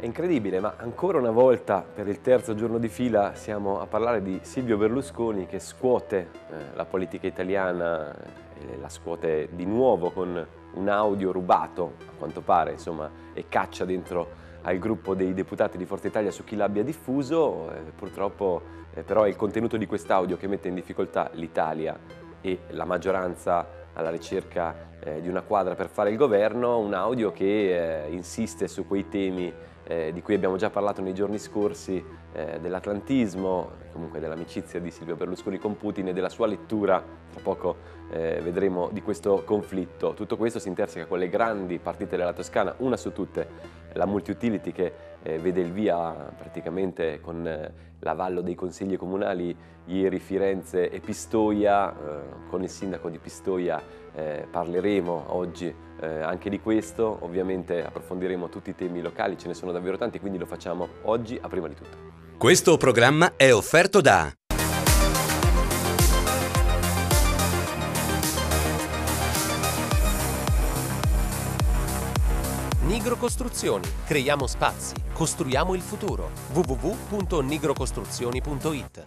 È incredibile, ma ancora una volta per il terzo giorno di fila siamo a parlare di Silvio Berlusconi che scuote eh, la politica italiana eh, e la scuote di nuovo con un audio rubato, a quanto pare, insomma, e caccia dentro al gruppo dei deputati di Forza Italia su chi l'abbia diffuso. Eh, purtroppo eh, però è il contenuto di quest'audio che mette in difficoltà l'Italia e la maggioranza alla ricerca eh, di una quadra per fare il governo, un audio che eh, insiste su quei temi eh, di cui abbiamo già parlato nei giorni scorsi, eh, dell'atlantismo, comunque dell'amicizia di Silvio Berlusconi con Putin e della sua lettura, tra poco eh, vedremo, di questo conflitto. Tutto questo si interseca con le grandi partite della Toscana, una su tutte, la Multiutility che eh, vede il via praticamente con eh, l'avallo dei consigli comunali ieri Firenze e Pistoia, eh, con il sindaco di Pistoia eh, parleremo oggi eh, anche di questo, ovviamente approfondiremo tutti i temi locali, ce ne sono davvero tanti, quindi lo facciamo oggi a prima di tutto. Questo programma è offerto da Nigrocostruzioni. Creiamo spazi, costruiamo il futuro. www.nigrocostruzioni.it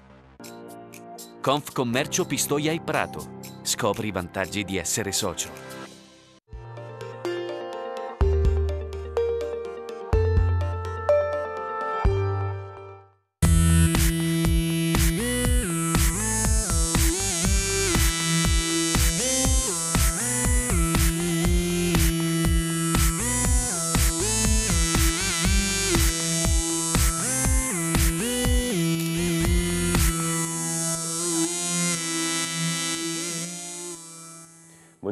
Confcommercio Pistoia e Prato. Scopri i vantaggi di essere socio.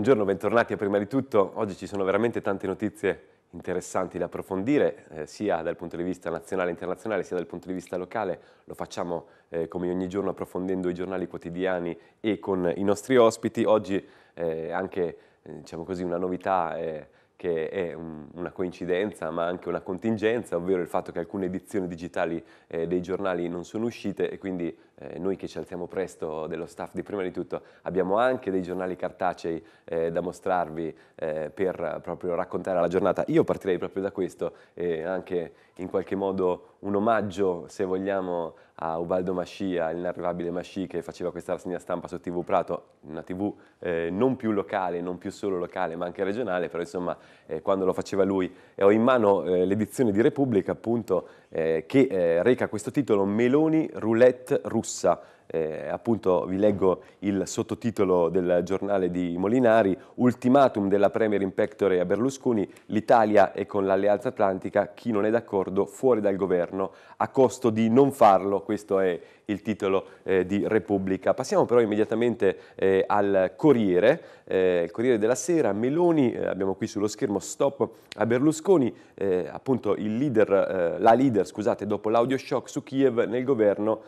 Buongiorno, bentornati. Prima di tutto, oggi ci sono veramente tante notizie interessanti da approfondire, eh, sia dal punto di vista nazionale e internazionale, sia dal punto di vista locale. Lo facciamo eh, come ogni giorno approfondendo i giornali quotidiani e con i nostri ospiti. Oggi eh, anche, eh, diciamo così, una novità eh, che è un, una coincidenza ma anche una contingenza, ovvero il fatto che alcune edizioni digitali eh, dei giornali non sono uscite e quindi eh, noi che ci alziamo presto dello staff di prima di tutto abbiamo anche dei giornali cartacei eh, da mostrarvi eh, per proprio raccontare la giornata. Io partirei proprio da questo e anche in qualche modo un omaggio, se vogliamo, a Ubaldo Mascia, l'inarrivabile Masci che faceva questa rassegna stampa su TV Prato, una TV eh, non più locale, non più solo locale, ma anche regionale, però insomma eh, quando lo faceva lui e eh, ho in mano eh, l'edizione di Repubblica appunto eh, che eh, reca questo titolo Meloni roulette russa eh, appunto vi leggo il sottotitolo del giornale di Molinari, ultimatum della Premier in pectore a Berlusconi, l'Italia è con l'alleanza atlantica, chi non è d'accordo fuori dal governo, a costo di non farlo, questo è il titolo eh, di Repubblica. Passiamo però immediatamente eh, al Corriere, eh, il Corriere della Sera, Meloni, eh, abbiamo qui sullo schermo stop a Berlusconi, eh, appunto il leader, eh, la leader scusate, dopo l'audio shock su Kiev nel governo,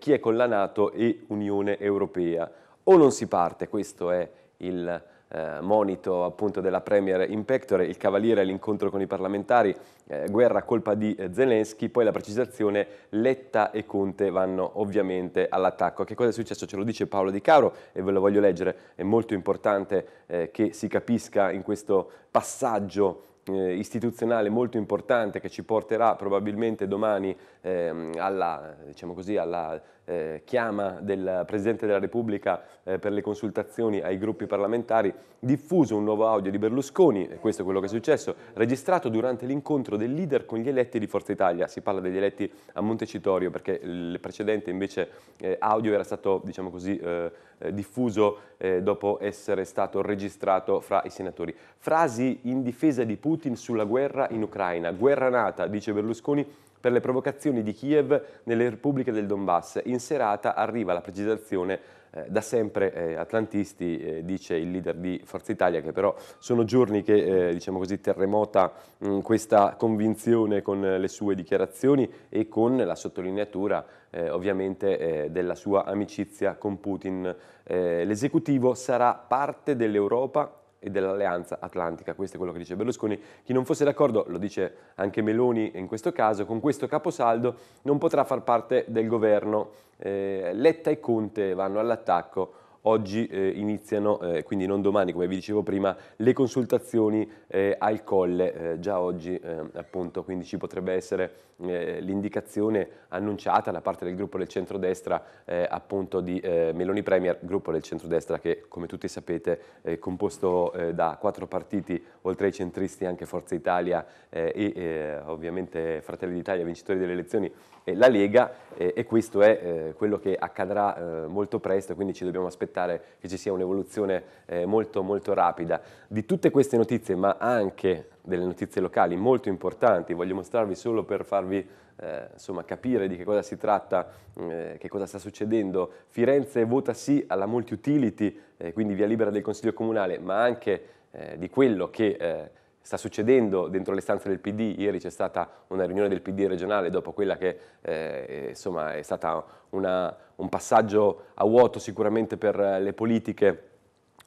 chi è con la Nato e Unione Europea. O non si parte, questo è il eh, monito appunto della Premier in il cavaliere all'incontro con i parlamentari, eh, guerra colpa di eh, Zelensky, poi la precisazione Letta e Conte vanno ovviamente all'attacco. Che cosa è successo? Ce lo dice Paolo Di Caro e ve lo voglio leggere, è molto importante eh, che si capisca in questo passaggio eh, istituzionale molto importante che ci porterà probabilmente domani ehm, alla, diciamo così, alla eh, chiama del Presidente della Repubblica eh, per le consultazioni ai gruppi parlamentari, diffuso un nuovo audio di Berlusconi, e questo è quello che è successo, registrato durante l'incontro del leader con gli eletti di Forza Italia, si parla degli eletti a Montecitorio perché il precedente invece eh, audio era stato, diciamo così, eh, eh, diffuso eh, dopo essere stato registrato fra i senatori. Frasi in difesa di Putin sulla guerra in Ucraina, guerra nata, dice Berlusconi, per le provocazioni di Kiev nelle repubbliche del Donbass. In serata arriva la precisazione eh, da sempre eh, atlantisti, eh, dice il leader di Forza Italia, che però sono giorni che eh, diciamo così, terremota mh, mm, questa convinzione con le sue dichiarazioni e con la sottolineatura eh, ovviamente eh, della sua amicizia con Putin. L'esecutivo sarà parte dell'Europa e dell'alleanza atlantica, questo è quello che dice Berlusconi, chi non fosse d'accordo, lo dice anche Meloni in questo caso, con questo caposaldo non potrà far parte del governo, eh, Letta e Conte vanno all'attacco, oggi eh, iniziano, eh, quindi non domani come vi dicevo prima, le consultazioni eh, al colle, eh, già oggi ehm, appunto, quindi ci potrebbe essere eh, l'indicazione annunciata da parte del gruppo del centrodestra eh, appunto di eh, Meloni Premier, gruppo del centrodestra che come tutti sapete è eh, composto eh, da quattro partiti, oltre ai centristi anche Forza Italia e ovviamente Fratelli d'Italia, vincitori delle elezioni, e la Lega e questo è quello che accadrà molto presto, quindi ci dobbiamo aspettare che ci sia un'evoluzione molto molto rapida. Di tutte queste notizie, ma anche delle notizie locali molto importanti, voglio mostrarvi solo per farvi eh, insomma, capire di che cosa si tratta, mm, eh, che cosa sta succedendo. Firenze vota sì alla multi-utility, eh, quindi via libera del Consiglio Comunale, ma anche eh, di quello che eh, sta succedendo dentro le stanze del PD. Ieri c'è stata una riunione del PD regionale dopo quella che eh, insomma, è stata una, un passaggio a vuoto sicuramente per le politiche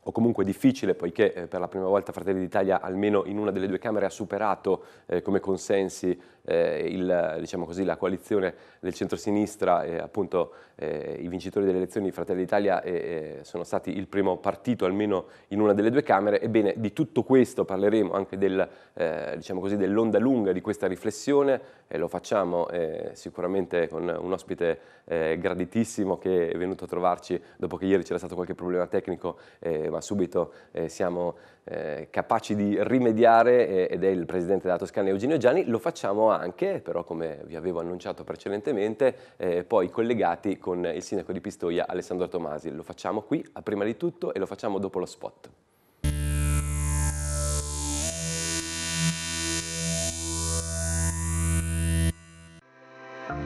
o comunque difficile, poiché eh, per la prima volta Fratelli d'Italia almeno in una delle due Camere ha superato eh, come consensi eh, il, diciamo così, la coalizione del centrosinistra, eh, appunto eh, i vincitori delle elezioni Fratelli d'Italia eh, eh, sono stati il primo partito almeno in una delle due Camere, ebbene di tutto questo parleremo anche del, eh, diciamo così, dell'onda lunga di questa riflessione e lo facciamo sicuramente con un ospite graditissimo che è venuto a trovarci dopo che ieri c'era stato qualche problema tecnico ma subito siamo capaci di rimediare ed è il presidente della Toscana Eugenio Gianni, lo facciamo anche, però come vi avevo annunciato precedentemente, eh, poi collegati con il sindaco di Pistoia Alessandro Tomasi. Lo facciamo qui, prima di tutto, e lo facciamo dopo lo spot.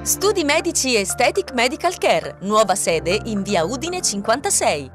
Studi Medici Aesthetic Medical Care, nuova sede in via Udine 56.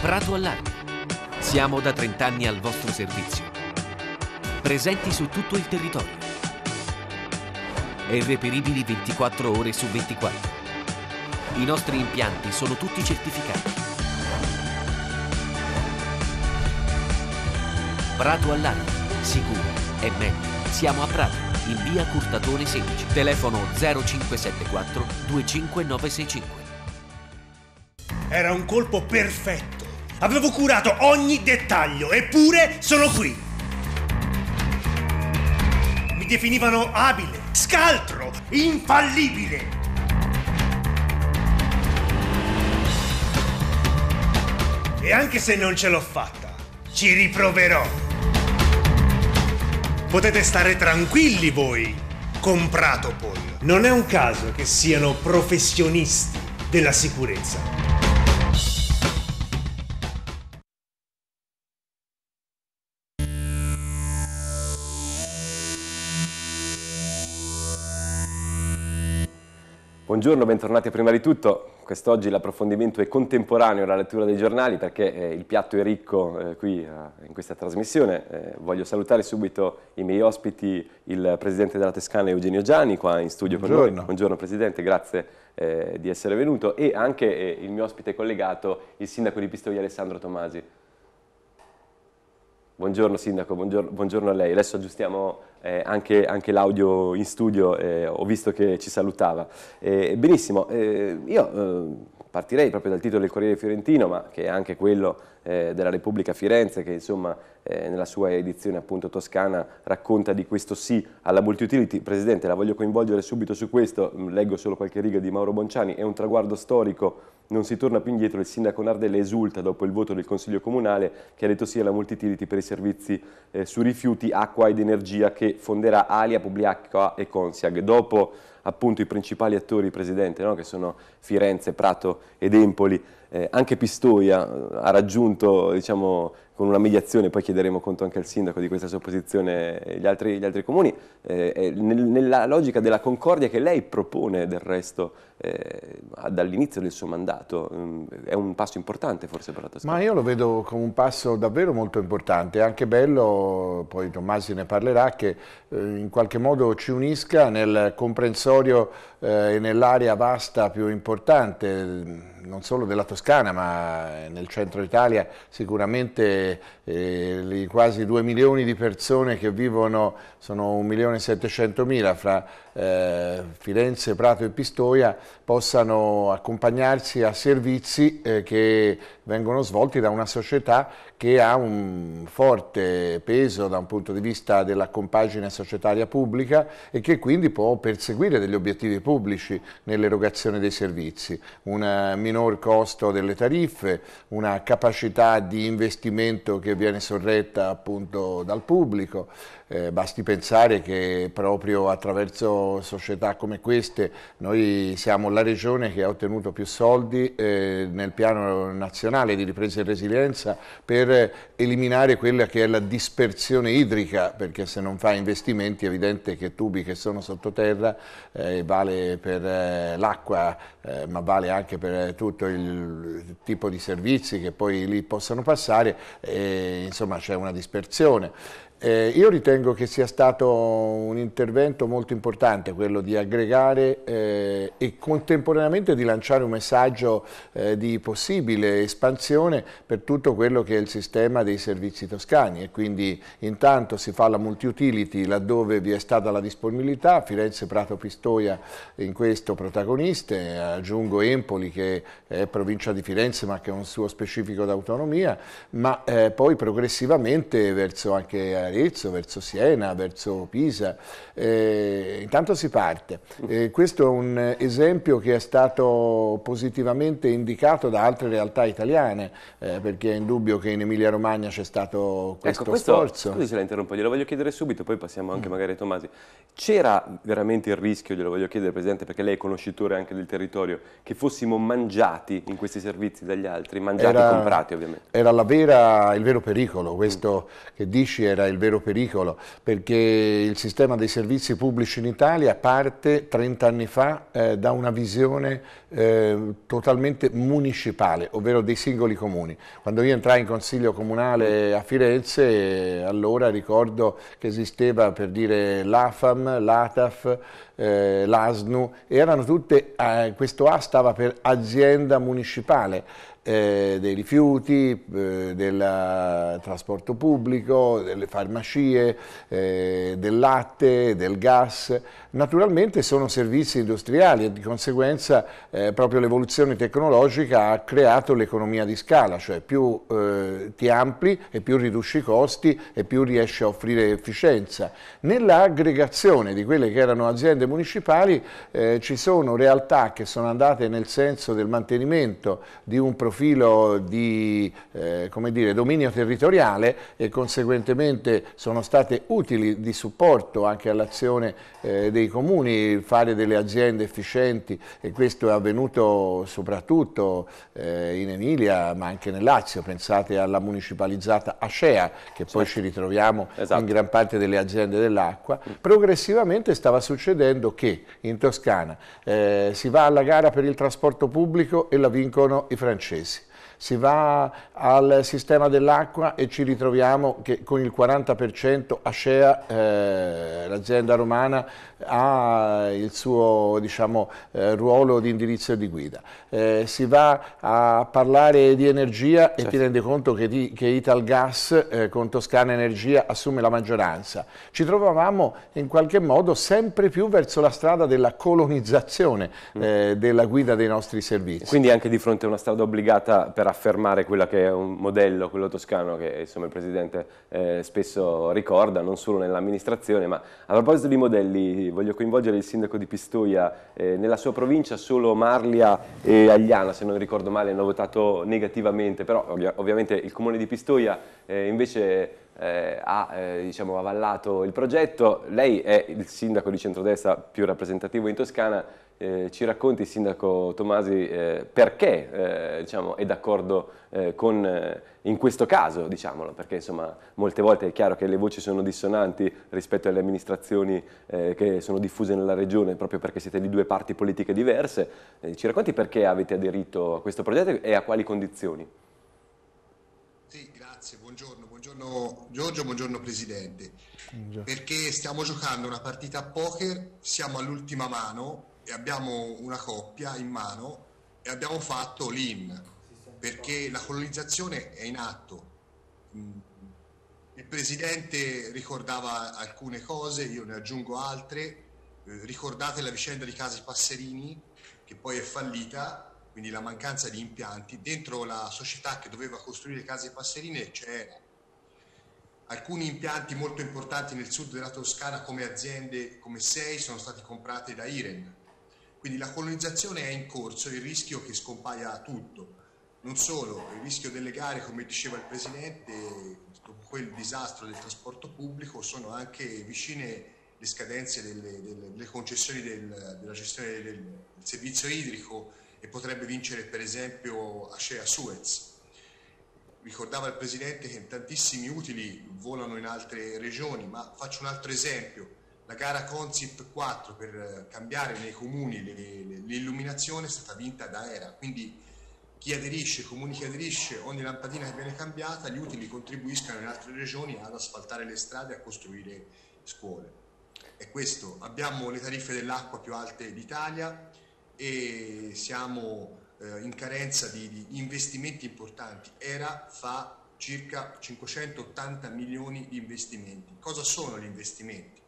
Prato Allarme. Siamo da 30 anni al vostro servizio. Presenti su tutto il territorio. E reperibili 24 ore su 24. I nostri impianti sono tutti certificati. Prato Allarme. Sicuro e meglio. Siamo a Prato, in via Curtatore 16. Telefono 0574 25965. Era un colpo perfetto Avevo curato ogni dettaglio, eppure sono qui. Mi definivano abile, scaltro, infallibile. E anche se non ce l'ho fatta, ci riproverò. Potete stare tranquilli voi, comprato Paul. Non è un caso che siano professionisti della sicurezza. Buongiorno, bentornati prima di tutto. Quest'oggi l'approfondimento è contemporaneo alla lettura dei giornali perché eh, il piatto è ricco eh, qui eh, in questa trasmissione. Eh, voglio salutare subito i miei ospiti, il Presidente della Toscana Eugenio Gianni qua in studio Buongiorno. per noi. Buongiorno Presidente, grazie eh, di essere venuto e anche eh, il mio ospite collegato, il Sindaco di Pistoia Alessandro Tomasi. Buongiorno Sindaco, buongiorno, buongiorno a lei. Adesso aggiustiamo eh, anche, anche l'audio in studio, eh, ho visto che ci salutava. Eh, benissimo, eh, io eh, partirei proprio dal titolo del Corriere Fiorentino, ma che è anche quello eh, della Repubblica Firenze, che insomma nella sua edizione appunto toscana racconta di questo sì alla multiutility. Presidente, la voglio coinvolgere subito su questo, leggo solo qualche riga di Mauro Bonciani, è un traguardo storico non si torna più indietro, il sindaco Nardella esulta dopo il voto del Consiglio Comunale che ha detto sì alla multitility per i servizi eh, su rifiuti, acqua ed energia che fonderà Alia, Publiacqua e Consiag. Dopo appunto i principali attori, Presidente, no? che sono Firenze, Prato ed Empoli, eh, anche Pistoia eh, ha raggiunto diciamo, con una mediazione, poi chiederemo conto anche al sindaco di questa sua posizione e gli altri, gli altri comuni, eh, nel, nella logica della concordia che lei propone del resto eh, dall'inizio del suo mandato, mm, è un passo importante forse per la Toscana? Ma io lo vedo come un passo davvero molto importante, è anche bello, poi Tommasi ne parlerà, che eh, in qualche modo ci unisca nel comprensorio eh, e nell'area vasta più importante non solo della Toscana ma nel centro Italia sicuramente eh, quasi 2 milioni di persone che vivono sono 1 milione e 700 mila fra eh, Firenze, Prato e Pistoia possano accompagnarsi a servizi eh, che vengono svolti da una società che ha un forte peso da un punto di vista della compagine societaria pubblica e che quindi può perseguire degli obiettivi pubblici nell'erogazione dei servizi, un minor costo delle tariffe, una capacità di investimento che viene sorretta appunto dal pubblico, eh, basti pensare che proprio attraverso società come queste noi siamo la regione che ha ottenuto più soldi eh, nel piano nazionale di ripresa e resilienza per eliminare quella che è la dispersione idrica, perché se non fa investimenti è evidente che tubi che sono sottoterra eh, vale per eh, l'acqua, eh, ma vale anche per tutto il tipo di servizi che poi lì possono passare, eh, insomma c'è una dispersione. Eh, io ritengo che sia stato un intervento molto importante quello di aggregare eh, e contemporaneamente di lanciare un messaggio eh, di possibile espansione per tutto quello che è il sistema dei servizi toscani e quindi intanto si fa la multi-utility laddove vi è stata la disponibilità, Firenze Prato Pistoia in questo protagoniste, aggiungo Empoli che è provincia di Firenze ma che ha un suo specifico d'autonomia, ma eh, poi progressivamente verso anche eh, Arezzo, verso Siena, verso Pisa, eh, intanto si parte. Eh, questo è un esempio che è stato positivamente indicato da altre realtà italiane, eh, perché è indubbio che in Emilia Romagna c'è stato ecco, questo, ecco, questo sforzo. Scusi se la interrompo, glielo voglio chiedere subito, poi passiamo anche magari a Tomasi. C'era veramente il rischio, glielo voglio chiedere Presidente, perché lei è conoscitore anche del territorio, che fossimo mangiati in questi servizi dagli altri, mangiati e comprati ovviamente? Era vera, il vero pericolo, questo mm. che dici era il il vero pericolo, perché il sistema dei servizi pubblici in Italia parte 30 anni fa eh, da una visione eh, totalmente municipale, ovvero dei singoli comuni. Quando io entrai in consiglio comunale a Firenze, eh, allora ricordo che esisteva per dire l'AFAM, l'ATAF, eh, l'ASNU, erano tutte, eh, questo A stava per azienda municipale, eh, dei rifiuti, eh, del trasporto pubblico, delle farmacie, eh, del latte, del gas. Naturalmente sono servizi industriali e di conseguenza eh, proprio l'evoluzione tecnologica ha creato l'economia di scala, cioè più eh, ti ampli e più riduci i costi e più riesci a offrire efficienza. Nell'aggregazione di quelle che erano aziende municipali ci sono realtà che sono andate nel senso del mantenimento di un profilo profilo di eh, dire, dominio territoriale e conseguentemente sono state utili di supporto anche all'azione eh, dei comuni, fare delle aziende efficienti e questo è avvenuto soprattutto eh, in Emilia ma anche nel Lazio, pensate alla municipalizzata Acea che poi sì. Certo. ci ritroviamo esatto. in gran parte delle aziende dell'acqua, progressivamente stava succedendo che in Toscana eh, si va alla gara per il trasporto pubblico e la vincono i francesi si va al sistema dell'acqua e ci ritroviamo che con il 40% Acea, eh, l'azienda romana, ha il suo diciamo, eh, ruolo di indirizzo e di guida. Eh, si va a parlare di energia certo. e ti rendi conto che, di, che Italgas eh, con Toscana Energia assume la maggioranza. Ci trovavamo in qualche modo sempre più verso la strada della colonizzazione mm. Eh, della guida dei nostri servizi. Quindi anche di fronte a una strada obbligata per affermare quello che è un modello, quello toscano che insomma, il Presidente eh, spesso ricorda, non solo nell'amministrazione, ma a proposito di modelli voglio coinvolgere il Sindaco di Pistoia, eh, nella sua provincia solo Marlia e Agliana, se non ricordo male, hanno votato negativamente, però ovvia, ovviamente il Comune di Pistoia eh, invece eh, ha eh, diciamo, avallato il progetto. Lei è il sindaco di centrodestra più rappresentativo in Toscana. Eh, ci racconti, sindaco Tomasi, eh, perché eh, diciamo, è d'accordo eh, con, in questo caso, diciamolo, perché insomma, molte volte è chiaro che le voci sono dissonanti rispetto alle amministrazioni che sono diffuse nella regione proprio perché siete di due parti politiche diverse. ci racconti perché avete aderito a questo progetto e a quali condizioni? buongiorno Giorgio, buongiorno Presidente, Già. perché stiamo giocando una partita a poker, siamo all'ultima mano e abbiamo una coppia in mano e abbiamo fatto l'in, perché la colonizzazione è in atto. Il Presidente ricordava alcune cose, io ne aggiungo altre, eh, ricordate la vicenda di Casi Passerini che poi è fallita quindi la mancanza di impianti, dentro la società che doveva costruire case passerine c'era Alcuni impianti molto importanti nel sud della Toscana come aziende come SEI sono stati comprati da IREN. Quindi la colonizzazione è in corso, il rischio che scompaia tutto. Non solo, il rischio delle gare, come diceva il Presidente, dopo quel disastro del trasporto pubblico, sono anche vicine le scadenze delle, delle, delle concessioni del, della gestione del, del servizio idrico e potrebbe vincere per esempio Acea Suez. Ricordava il Presidente che tantissimi utili volano in altre regioni, ma faccio un altro esempio. La gara Consip 4 per eh, cambiare nei comuni l'illuminazione è stata vinta da ERA, quindi chi aderisce, i comuni che aderisce, ogni lampadina che viene cambiata, gli utili contribuiscono in altre regioni ad asfaltare le strade e a costruire scuole. È questo, abbiamo le tariffe dell'acqua più alte d'Italia e siamo eh, in carenza di, di, investimenti importanti. ERA fa circa 580 milioni di investimenti. Cosa sono gli investimenti?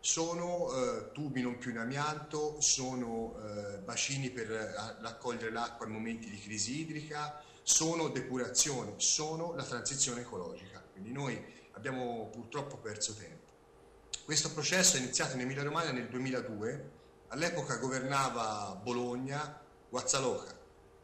Sono eh, tubi non più in amianto, sono eh, bacini per eh, raccogliere l'acqua in momenti di crisi idrica, sono depurazioni, sono la transizione ecologica. Quindi noi abbiamo purtroppo perso tempo. Questo processo è iniziato in Emilia Romagna nel 2002, all'epoca governava Bologna Guazzaloca,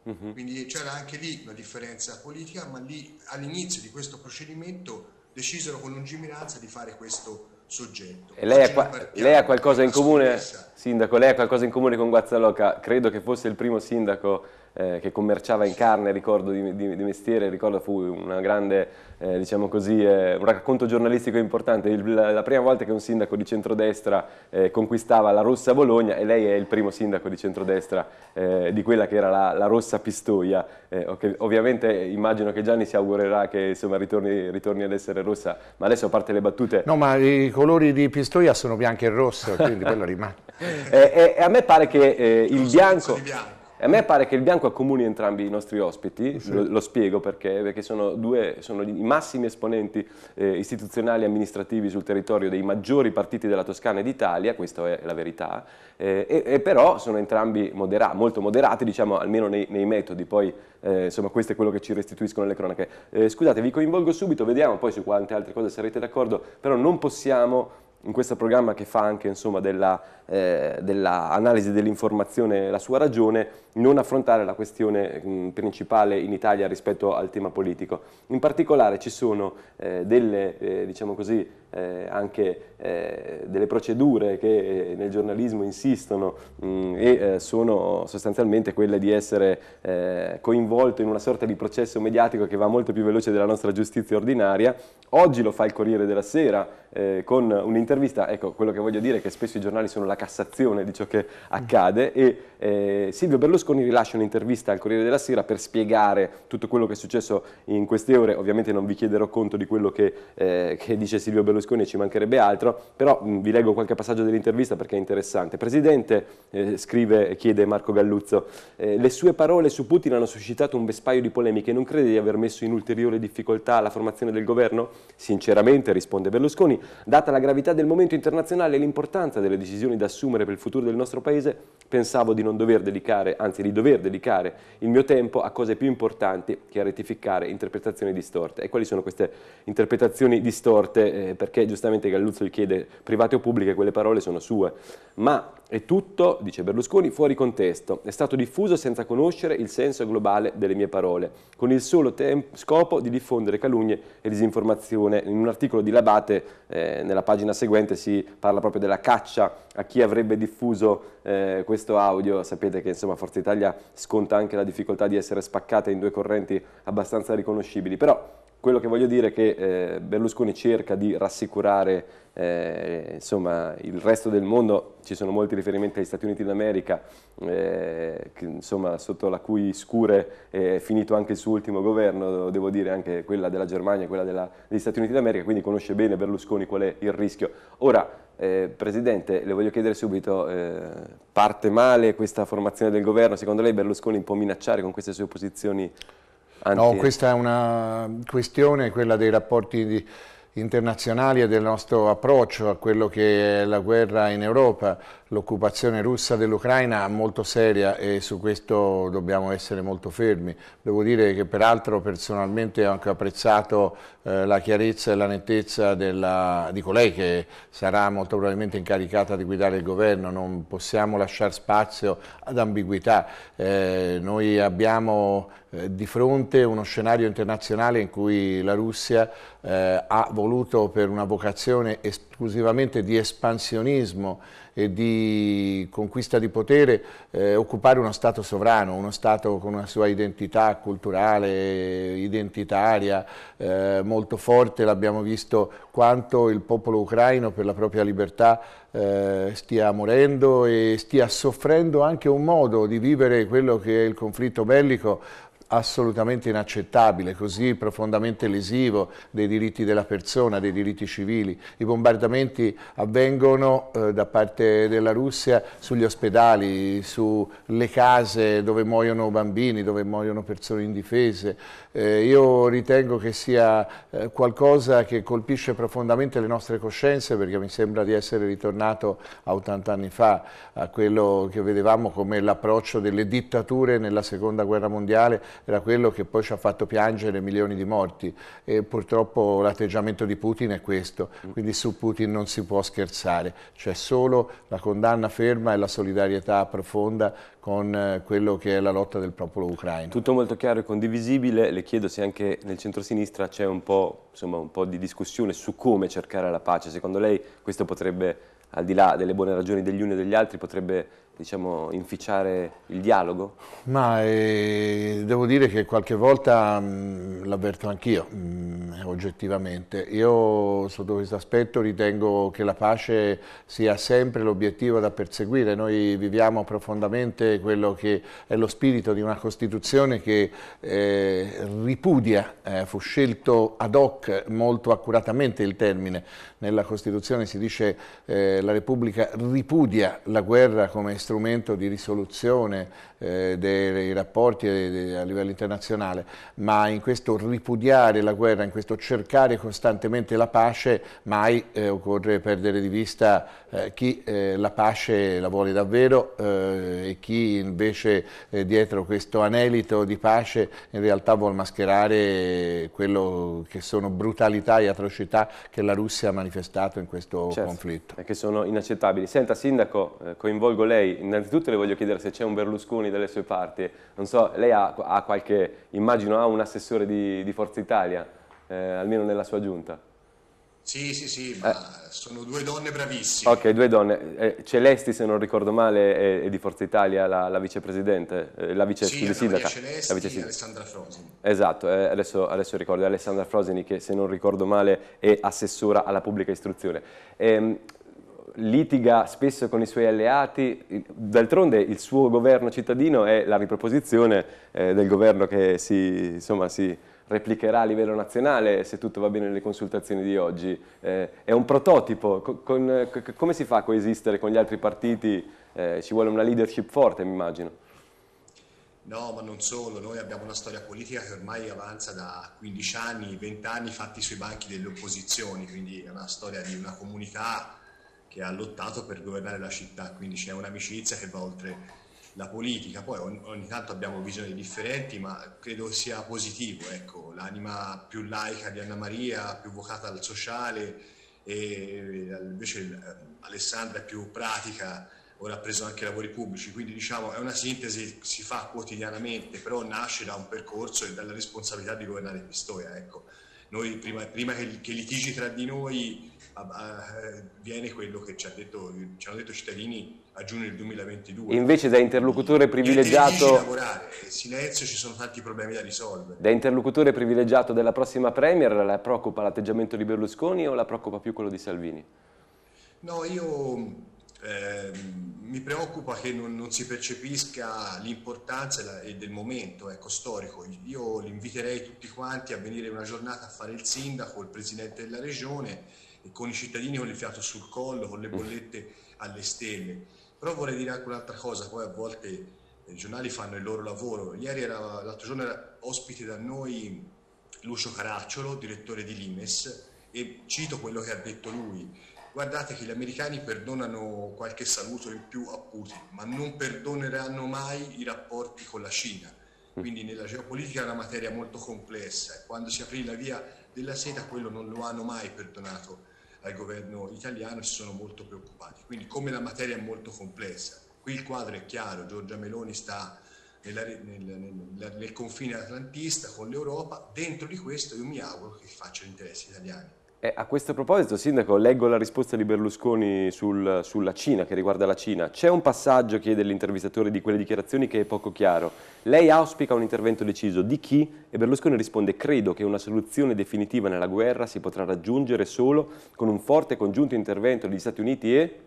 Uh-huh. Quindi c'era anche lì una differenza politica, ma lì all'inizio di questo procedimento decisero con lungimiranza di fare questo soggetto. E lei, qua- lei ha, qualcosa in comune, scommessa. sindaco, lei ha qualcosa in comune con Guazzaloca, credo che fosse il primo sindaco eh, che commerciava in carne, ricordo di, di, di mestiere, ricordo fu grande, eh, diciamo così, eh, un racconto giornalistico importante, il, la, la, prima volta che un sindaco di centrodestra eh, conquistava la Rossa Bologna e lei è il primo sindaco di centrodestra eh, di quella che era la, la Rossa Pistoia, eh, okay, ovviamente immagino che Gianni si augurerà che insomma, ritorni, ritorni, ad essere rossa, ma adesso a parte le battute... No ma i colori di Pistoia sono bianco e rosso, quindi quello rimane. e, a me pare che il bianco a me pare che il bianco accomuni entrambi i nostri ospiti, sì. lo, lo, spiego perché, perché sono, due, sono i massimi esponenti eh, istituzionali e amministrativi sul territorio dei maggiori partiti della Toscana e d'Italia, questa è la verità, eh, e, e, però sono entrambi modera molto moderati, diciamo almeno nei, nei metodi, poi eh, insomma questo è quello che ci restituiscono le cronache. Eh, scusate, vi coinvolgo subito, vediamo poi su quante altre cose sarete d'accordo, però non possiamo in questo programma che fa anche dell'analisi eh, dell dell'informazione la sua ragione, non affrontare la questione mh, mm, principale in Italia rispetto al tema politico. In particolare ci sono eh, delle, eh, diciamo così, eh, anche eh, delle procedure che eh, nel giornalismo insistono mh, mm, e eh, sono sostanzialmente quelle di essere eh, coinvolto in una sorta di processo mediatico che va molto più veloce della nostra giustizia ordinaria. Oggi lo fa il Corriere della Sera con un'intervista, ecco quello che voglio dire è che spesso i giornali sono la cassazione di ciò che accade e Silvio Berlusconi rilascia un'intervista al Corriere della Sera per spiegare tutto quello che è successo in queste ore, ovviamente non vi chiederò conto di quello che, che dice Silvio Berlusconi Berlusconi ci mancherebbe altro, però mh, vi leggo qualche passaggio dell'intervista perché è interessante. Presidente, eh, scrive e chiede Marco Galluzzo, eh, le sue parole su Putin hanno suscitato un vespaio di polemiche, non crede di aver messo in ulteriore difficoltà la formazione del governo? Sinceramente, risponde Berlusconi, data la gravità del momento internazionale e l'importanza delle decisioni da assumere per il futuro del nostro Paese, pensavo di non dover dedicare, anzi di dover dedicare il mio tempo a cose più importanti che a rettificare interpretazioni distorte. E quali sono queste interpretazioni distorte? Eh, perché giustamente Galluzzo gli chiede private o pubbliche, quelle parole sono sue. Ma è tutto, dice Berlusconi, fuori contesto. È stato diffuso senza conoscere il senso globale delle mie parole, con il solo scopo di diffondere calunnie e disinformazione. In un articolo di Labate, eh, nella pagina seguente, si parla proprio della caccia a chi avrebbe diffuso eh, questo audio. Sapete che insomma, Forza Italia sconta anche la difficoltà di essere spaccata in due correnti abbastanza riconoscibili. Però quello che voglio dire è che eh, Berlusconi cerca di rassicurare eh, insomma, il resto del mondo, ci sono molti riferimenti agli Stati Uniti d'America, eh, sotto la cui scure è finito anche il suo ultimo governo, devo dire anche quella della Germania, quella della, degli Stati Uniti d'America, quindi conosce bene Berlusconi qual è il rischio. Ora, eh, Presidente, le voglio chiedere subito, eh, parte male questa formazione del governo, secondo lei Berlusconi può minacciare con queste sue posizioni? Anzi... No, questa è una questione, quella dei rapporti internazionali e del nostro approccio a quello che è la guerra in Europa. L'occupazione russa dell'Ucraina è molto seria e su questo dobbiamo essere molto fermi. Devo dire che peraltro personalmente ho anche apprezzato eh, la chiarezza e la nettezza della, di colei che sarà molto probabilmente incaricata di guidare il governo. Non possiamo lasciare spazio ad ambiguità. Eh, noi abbiamo eh, di fronte a uno scenario internazionale in cui la Russia eh, ha voluto per una vocazione esclusivamente di espansionismo e di conquista di potere eh, occupare uno Stato sovrano, uno Stato con una sua identità culturale, identitaria, eh, molto forte, l'abbiamo visto quanto il popolo ucraino per la propria libertà eh, stia morendo e stia soffrendo anche un modo di vivere quello che è il conflitto bellico assolutamente inaccettabile, così profondamente lesivo dei diritti della persona, dei diritti civili. I bombardamenti avvengono eh, da parte della Russia sugli ospedali, sulle case dove muoiono bambini, dove muoiono persone indifese. Eh, io ritengo che sia eh, qualcosa che colpisce profondamente le nostre coscienze perché mi sembra di essere ritornato a 80 anni fa a quello che vedevamo come l'approccio delle dittature nella seconda guerra mondiale era quello che poi ci ha fatto piangere milioni di morti e purtroppo l'atteggiamento di Putin è questo, quindi su Putin non si può scherzare, c'è solo la condanna ferma e la solidarietà profonda con eh, quello che è la lotta del popolo ucraino. Tutto molto chiaro e condivisibile, le chiedo se anche nel centrosinistra c'è un, un po' di discussione su come cercare la pace, secondo lei questo potrebbe, al di là delle buone ragioni degli uni e degli altri, potrebbe diciamo, inficiare il dialogo? Ma eh, devo dire che qualche volta mm, l'avverto anch'io, mm, oggettivamente. Io sotto questo aspetto ritengo che la pace sia sempre l'obiettivo da perseguire. Noi viviamo profondamente quello che è lo spirito di una Costituzione che eh, ripudia, eh, fu scelto ad hoc molto accuratamente il termine. Nella Costituzione si dice eh, la Repubblica ripudia la guerra come strumento di risoluzione eh, dei rapporti eh, a livello internazionale, ma in questo ripudiare la guerra, in questo cercare costantemente la pace, mai eh, occorre perdere di vista eh, chi eh, la pace la vuole davvero eh, e chi invece dietro questo anelito di pace in realtà vuole mascherare quello che sono brutalità e atrocità che la Russia ha manifestato in questo certo, conflitto. Che sono inaccettabili. Senta Sindaco, coinvolgo lei innanzitutto le voglio chiedere se c'è un Berlusconi dalle sue parti. Non so, lei ha, ha qualche, immagino ha un assessore di, di Forza Italia, eh, almeno nella sua giunta. Sì, sì, sì, eh. ma eh. sono due donne bravissime. Ok, due donne. Eh, Celesti, se non ricordo male, è, è di Forza Italia la, la vicepresidente, eh, la vice sì, sindaca. Celesti, la vice sindaca. Alessandra Frosini. Esatto, eh, adesso, adesso, ricordo Alessandra Frosini che, se non ricordo male, è assessora alla pubblica istruzione. Eh, litiga spesso con i suoi alleati, d'altronde il suo governo cittadino è la riproposizione eh, del governo che si, insomma, si, replicherà a livello nazionale se tutto va bene nelle consultazioni di oggi, eh, è un prototipo, con, con, come si fa a coesistere con gli altri partiti? Eh, ci vuole una leadership forte mi immagino. No, ma non solo, noi abbiamo una storia politica che ormai avanza da 15 anni, 20 anni fatti sui banchi delle opposizioni, quindi è una storia di una comunità che ha lottato per governare la città, quindi c'è un'amicizia che va oltre la politica. Poi ogni, tanto abbiamo visioni differenti, ma credo sia positivo, ecco, l'anima più laica di Anna Maria, più vocata al sociale, e eh, invece eh, Alessandra è più pratica, ora ha preso anche lavori pubblici, quindi diciamo è una sintesi che si fa quotidianamente, però nasce da un percorso e dalla responsabilità di governare Pistoia, ecco. Noi prima, prima che, che, litigi tra di noi a, a, viene quello che ci, ha detto, ci hanno detto i cittadini a giugno del 2022. Invece da interlocutore privilegiato... lavorare, eh, silenzio, ci sono tanti problemi da risolvere. Da interlocutore privilegiato della prossima Premier, la preoccupa l'atteggiamento di Berlusconi o la preoccupa più quello di Salvini? No, io Ehm, mi preoccupa che non, non si percepisca l'importanza del momento ecco, storico. Io li inviterei tutti quanti a venire una giornata a fare il sindaco, il presidente della regione, e con i cittadini con il fiato sul collo, con le mm. bollette alle stelle. Però vorrei dire anche un'altra cosa, poi a volte eh, i giornali fanno il loro lavoro. Ieri era, l'altro giorno era ospite da noi Lucio Caracciolo, direttore di Limes, e cito quello che ha detto lui guardate che gli americani perdonano qualche saluto in più a Putin, ma non perdoneranno mai i rapporti con la Cina. Quindi nella geopolitica è una materia molto complessa e quando si aprì la via della seta quello non lo hanno mai perdonato al governo italiano e si sono molto preoccupati. Quindi come la materia è molto complessa, qui il quadro è chiaro, Giorgia Meloni sta nella, nel, nel, nel confine atlantista con l'Europa, dentro di questo io mi auguro che faccia gli interessi italiani. Eh, a questo proposito, Sindaco, leggo la risposta di Berlusconi sul, sulla Cina, che riguarda la Cina. C'è un passaggio, chiede l'intervistatore, di quelle dichiarazioni che è poco chiaro. Lei auspica un intervento deciso di chi? E Berlusconi risponde, credo che una soluzione definitiva nella guerra si potrà raggiungere solo con un forte congiunto intervento degli Stati Uniti e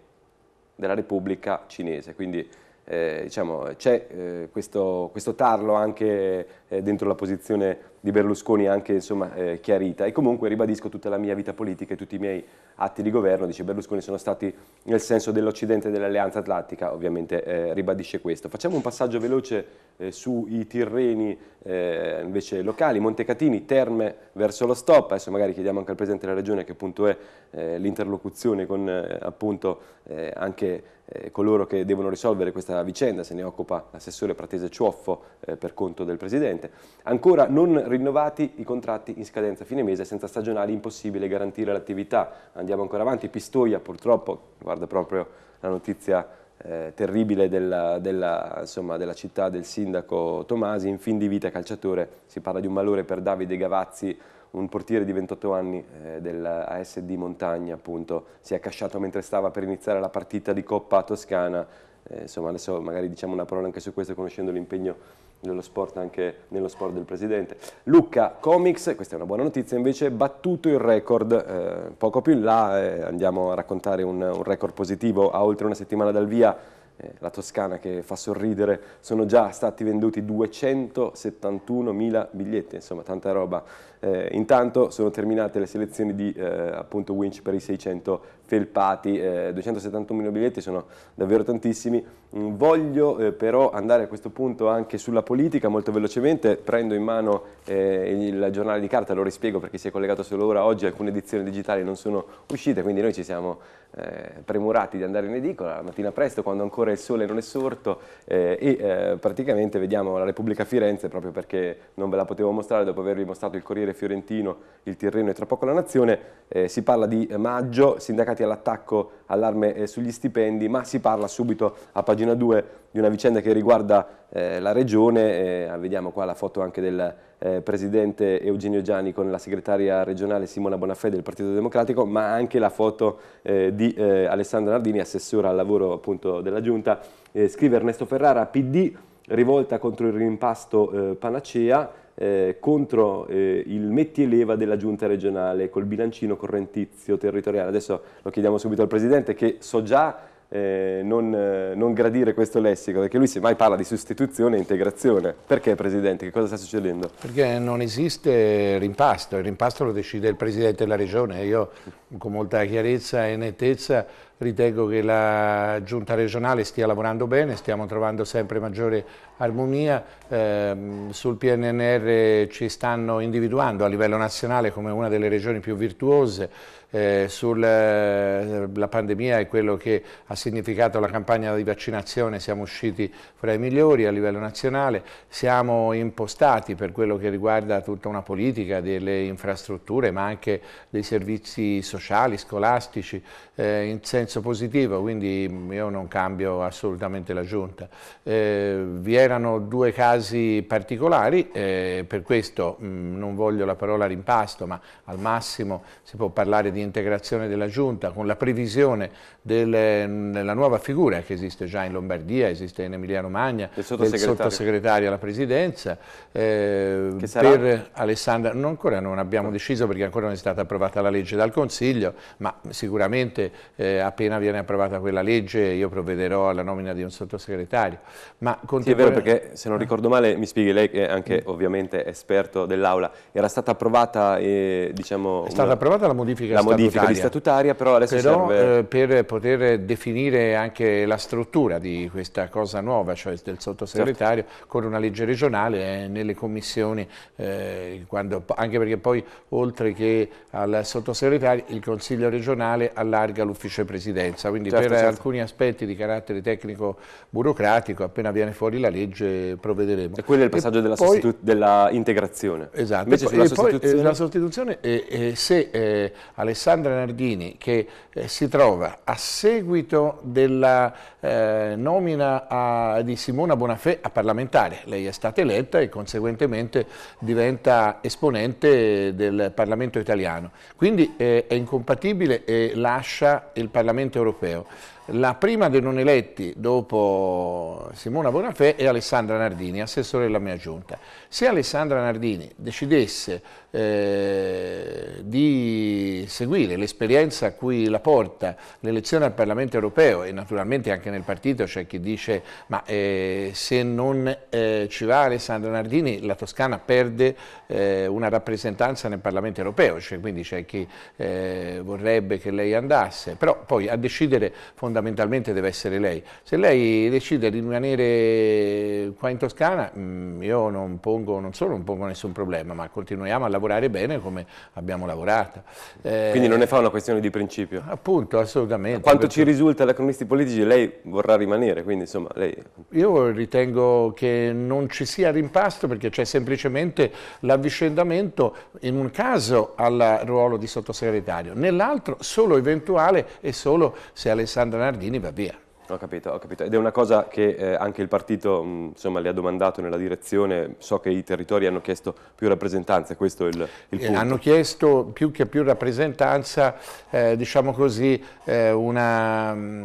della Repubblica Cinese. Quindi eh, diciamo, c'è eh, questo, questo, tarlo anche eh, dentro la posizione di Berlusconi anche insomma, eh, chiarita e comunque ribadisco tutta la mia vita politica e tutti i miei atti di governo, dice Berlusconi, sono stati nel senso dell'Occidente e dell'Alleanza Atlantica, ovviamente eh, ribadisce questo. Facciamo un passaggio veloce eh, sui tirreni eh, invece locali, Montecatini, Terme verso lo stop, adesso magari chiediamo anche al Presidente della Regione che punto è eh, l'interlocuzione con eh, appunto anche coloro che devono risolvere questa vicenda, se ne occupa l'assessore Pratese Ciuoffo per conto del Presidente. Ancora non rinnovati i contratti in scadenza fine mese, senza stagionali impossibile garantire l'attività. Andiamo ancora avanti, Pistoia purtroppo, guarda proprio la notizia eh, terribile della, della, insomma, della, città del sindaco Tomasi, in fin di vita calciatore, si parla di un malore per Davide Gavazzi, un portiere di 28 anni eh, dell'ASD Montagna appunto, si è accasciato mentre stava per iniziare la partita di Coppa Toscana, eh, insomma adesso magari diciamo una parola anche su questo conoscendo l'impegno nello sport anche nello sport del presidente. Lucca Comics, questa è una buona notizia, invece battuto il record, eh, poco più in là eh, andiamo a raccontare un, un, record positivo a oltre una settimana dal via, eh, la Toscana che fa sorridere, sono già stati venduti 271.000 biglietti, insomma tanta roba eh, intanto sono terminate le selezioni di eh, appunto winch per i 600 felpati, eh, 271.000 biglietti sono davvero tantissimi. Mm, voglio eh, però andare a questo punto anche sulla politica molto velocemente, prendo in mano eh, il giornale di carta, lo rispiego perché si è collegato solo ora, oggi alcune edizioni digitali non sono uscite, quindi noi ci siamo eh, premurati di andare in edicola la mattina presto quando ancora il sole non è sorto e praticamente vediamo la Repubblica Firenze proprio perché non ve la potevo mostrare dopo avervi mostrato il Corriere Corriere Fiorentino, il Tirreno e tra poco la Nazione, eh, si parla di maggio, sindacati all'attacco, allarme eh, sugli stipendi, ma si parla subito a pagina 2 di una vicenda che riguarda eh, la Regione, eh, vediamo qua la foto anche del eh, Presidente Eugenio Giani con la segretaria regionale Simona Bonafè del Partito Democratico, ma anche la foto eh, di Alessandra Nardini, assessora al lavoro appunto della Giunta, scrive Ernesto Ferrara, PD, rivolta contro il rimpasto panacea, eh, contro eh, il metti e leva della giunta regionale col bilancino correntizio territoriale. Adesso lo chiediamo subito al Presidente che so già eh, non, eh, non, gradire questo lessico perché lui semmai parla di sostituzione e integrazione. Perché Presidente? Che cosa sta succedendo? Perché non esiste rimpasto, il rimpasto lo decide il Presidente della Regione. Io con molta chiarezza e nettezza ritengo che la giunta regionale stia lavorando bene, stiamo trovando sempre maggiore Armonia ehm, sul PNNR ci stanno individuando a livello nazionale come una delle regioni più virtuose eh, sulla eh, pandemia e quello che ha significato la campagna di vaccinazione siamo usciti fra i migliori a livello nazionale, siamo impostati per quello che riguarda tutta una politica delle infrastrutture ma anche dei servizi sociali, scolastici eh, in senso positivo, quindi io non cambio assolutamente la giunta. Eh, c'erano due casi particolari, eh, per questo mh, mm, non voglio la parola rimpasto, ma al massimo si può parlare di integrazione della giunta con la previsione delle, mm, della nuova figura che esiste già in Lombardia, esiste in Emilia Romagna, del sottosegretario, del sottosegretario alla presidenza, eh, per Alessandra, no, ancora non abbiamo no. deciso perché ancora non è stata approvata la legge dal Consiglio, ma sicuramente eh, appena viene approvata quella legge io provvederò alla nomina di un sottosegretario, ma contemporaneamente Certo. perché se non eh. ricordo male, mi spieghi lei che è anche mm. ovviamente esperto dell'Aula, era stata approvata e, eh, diciamo, È stata una... approvata la modifica, la statutaria. modifica di statutaria, però adesso però, serve... eh, per poter definire anche la struttura di questa cosa nuova, cioè del sottosegretario, certo. con una legge regionale eh, nelle commissioni, eh, quando, anche perché poi oltre che al sottosegretario il Consiglio regionale allarga l'ufficio di presidenza, quindi certo, per certo. alcuni aspetti di carattere tecnico-burocratico appena viene fuori la legge legge provvederemo. E quello è il passaggio della, poi, della, integrazione. Esatto. Invece sulla eh, sostituzione... la sostituzione, è eh, eh, se eh, Alessandra Nardini, che eh, si trova a seguito della nomina a, di Simona Bonafè a parlamentare, lei è stata eletta e conseguentemente diventa esponente del Parlamento italiano, quindi è incompatibile e lascia il Parlamento europeo. La prima dei non eletti dopo Simona Bonafè è Alessandra Nardini, assessore della mia giunta. Se Alessandra Nardini decidesse eh, di seguire l'esperienza a cui la porta l'elezione al Parlamento europeo e naturalmente anche nel partito c'è chi dice ma eh, se non eh, ci va Alessandro Nardini la Toscana perde eh, una rappresentanza nel Parlamento europeo, cioè, quindi c'è chi eh, vorrebbe che lei andasse, però poi a decidere fondamentalmente deve essere lei. Se lei decide di rimanere qua in Toscana mh, mm, io non pongo, non solo non pongo nessun problema, ma continuiamo a lavorare lavorare bene come abbiamo lavorato. Eh, Quindi non ne fa una questione di principio? Appunto, assolutamente. A quanto ci risulta da cronisti politici, lei vorrà rimanere, quindi insomma lei... Io ritengo che non ci sia rimpasto perché c'è semplicemente l'avvicendamento in un caso al ruolo di sottosegretario, nell'altro solo eventuale e solo se Alessandra Nardini va via. Ho capito, ho capito. Ed è una cosa che eh, anche il partito mm, insomma, le ha domandato nella direzione, so che i territori hanno chiesto più rappresentanza, questo è il, il eh, punto. hanno chiesto più che più rappresentanza, eh, diciamo così, eh, una, mm,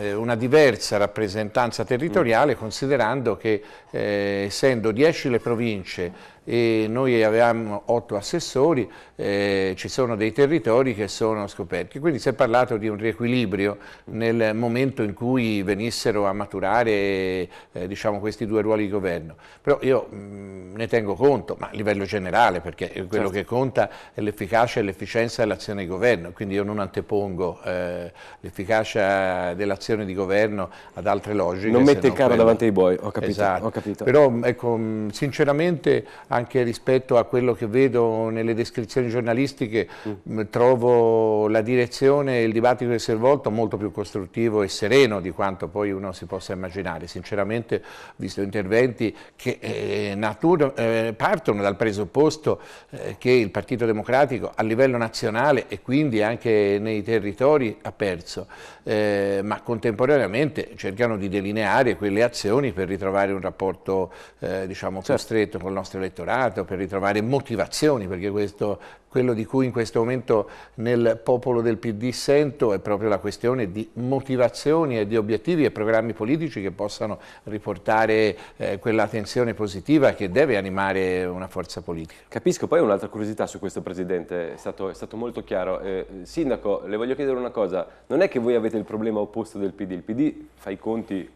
eh, una, diversa rappresentanza territoriale mm. considerando che eh, essendo 10 le province e noi avevamo otto assessori, eh, ci sono dei territori che sono scoperti. Quindi si è parlato di un riequilibrio nel momento in cui venissero a maturare eh, diciamo, questi due ruoli di governo. Però io mh, mm, ne tengo conto, ma a livello generale, perché quello certo. che conta è l'efficacia e l'efficienza dell'azione di governo, quindi io non antepongo eh, l'efficacia dell'azione di governo ad altre logiche. Non mette il carro quello... davanti ai buoi, ho capito. Esatto. Ho capito. Però ecco, sinceramente anche rispetto a quello che vedo nelle descrizioni giornalistiche, mm. trovo la direzione e il dibattito che si è svolto molto più costruttivo e sereno di quanto poi uno si possa immaginare. Sinceramente, visto interventi che eh, natura, eh, partono dal presupposto eh, che il Partito Democratico a livello nazionale e quindi anche nei territori ha perso, eh, ma contemporaneamente cercano di delineare quelle azioni per ritrovare un rapporto eh, diciamo, certo. più stretto con il nostro elettorato elettorato, per ritrovare motivazioni, perché questo, quello di cui in questo momento nel popolo del PD sento è proprio la questione di motivazioni e di obiettivi e programmi politici che possano riportare eh, quella tensione positiva che deve animare una forza politica. Capisco, poi un'altra curiosità su questo Presidente, è stato, è stato molto chiaro. Eh, sindaco, le voglio chiedere una cosa, non è che voi avete il problema opposto del PD, il PD fa i conti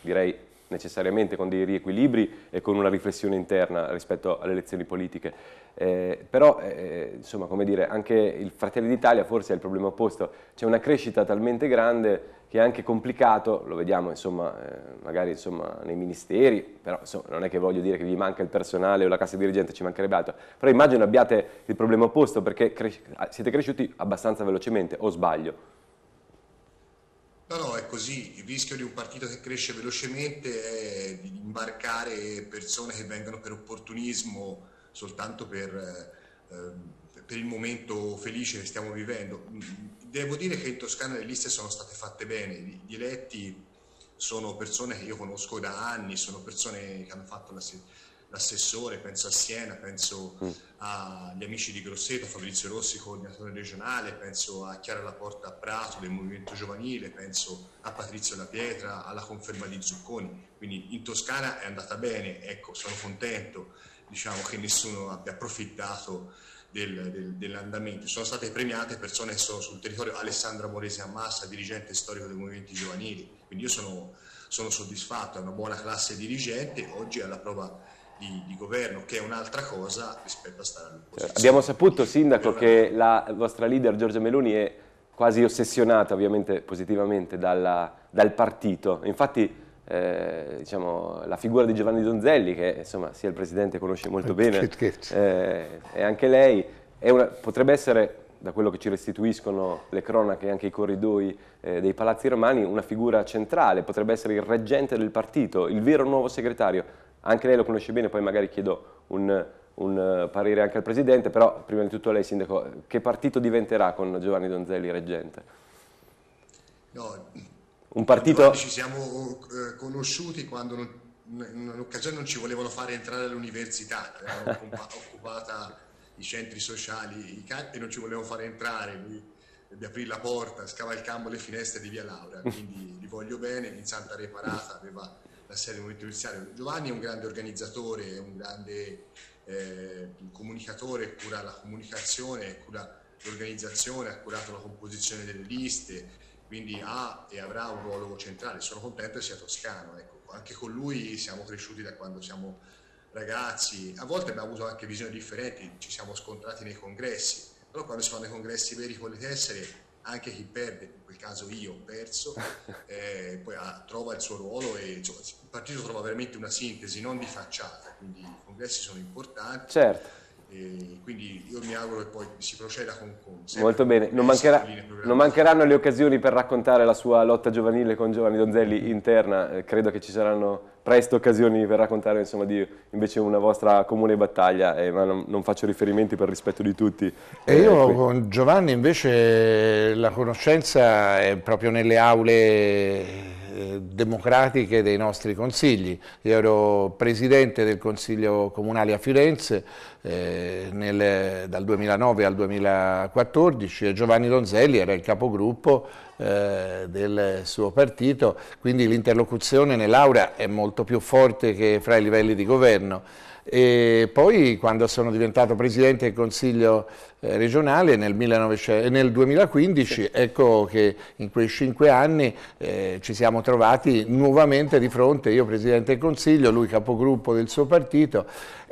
direi necessariamente con dei riequilibri e con una riflessione interna rispetto alle elezioni politiche. Eh, però, eh, insomma, come dire, anche il Fratelli d'Italia forse è il problema opposto, c'è una crescita talmente grande che è anche complicato, lo vediamo insomma, eh, magari insomma, nei ministeri, però insomma, non è che voglio dire che vi manca il personale o la cassa dirigente, ci mancherebbe altro, però immagino abbiate il problema opposto perché cres siete cresciuti abbastanza velocemente, o sbaglio? così il rischio di un partito che cresce velocemente è di imbarcare persone che vengono per opportunismo soltanto per, eh, ehm, per, il momento felice che stiamo vivendo. Devo dire che in Toscana le liste sono state fatte bene, gli eletti sono persone che io conosco da anni, sono persone che hanno fatto la, l'assessore, penso a Siena, penso mm. agli amici di Grosseto, Fabrizio Rossi, coordinatore regionale, penso a Chiara Laporta a Prato del Movimento Giovanile, penso a Patrizio La Pietra, alla conferma di Zucconi. Quindi in Toscana è andata bene, ecco, sono contento diciamo, che nessuno abbia approfittato del, del, dell'andamento. Sono state premiate persone che sono sul territorio, Alessandra Moresi Ammassa, dirigente storico dei movimenti giovanili, quindi io sono, sono soddisfatto, è una buona classe dirigente, oggi è alla prova di, di governo, che è un'altra cosa rispetto a stare all'opposizione. Cioè, abbiamo saputo, Sindaco, che la vostra leader Giorgia Meloni è quasi ossessionata, ovviamente positivamente, dalla, dal partito. Infatti... Eh, diciamo, la figura di Giovanni Donzelli, che insomma sia il Presidente conosce molto eh, bene, eh, anche lei, una, potrebbe essere, da quello che ci restituiscono le cronache e anche i corridoi eh, dei palazzi romani, una figura centrale, potrebbe essere il reggente del partito, il vero nuovo segretario. Anche lei lo conosce bene, poi magari chiedo un, un eh, parere anche al Presidente, però prima di tutto lei Sindaco, che partito diventerà con Giovanni Donzelli reggente? No, un partito... Ci siamo eh, conosciuti quando in un'occasione non ci volevano fare entrare all'università, occupata i centri sociali, i campi, non ci volevano fare entrare, lui di aprire la porta, scavalcammo le finestre di via Laura, quindi li voglio bene, in Santa Reparata aveva la serie multidimensionale. Giovanni è un grande organizzatore, è un grande eh, comunicatore, cura la comunicazione, cura l'organizzazione, ha curato la composizione delle liste, quindi ha e avrà un ruolo centrale. Sono contento che sia toscano, ecco. anche con lui siamo cresciuti da quando siamo ragazzi, a volte abbiamo avuto anche visioni differenti, ci siamo scontrati nei congressi, però quando si fanno i congressi veri con le tessere anche chi perde, in quel caso io ho perso, eh, poi ah, trova il suo ruolo e insomma, il partito trova veramente una sintesi, non di facciata, quindi i congressi sono importanti. Certo quindi io mi auguro che poi si proceda con Conte. Molto bene, non, eh, mancherà, non, mancheranno le occasioni per raccontare la sua lotta giovanile con Giovanni Donzelli interna, eh, credo che ci saranno presto occasioni per raccontare insomma, di invece una vostra comune battaglia, eh, ma non, non, faccio riferimenti per rispetto di tutti. Eh, e io qui. con Giovanni invece la conoscenza è proprio nelle aule democratiche dei nostri consigli. Io ero presidente del Consiglio Comunale a Firenze eh, nel, dal 2009 al 2014 e Giovanni Donzelli era il capogruppo eh, del suo partito, quindi l'interlocuzione nell'aura è molto più forte che fra i livelli di governo. E poi quando sono diventato presidente del Consiglio eh, regionale nel, 19... nel 2015, sì. ecco che in quei cinque anni eh, ci siamo trovati nuovamente di fronte, io Presidente del Consiglio, lui capogruppo del suo partito,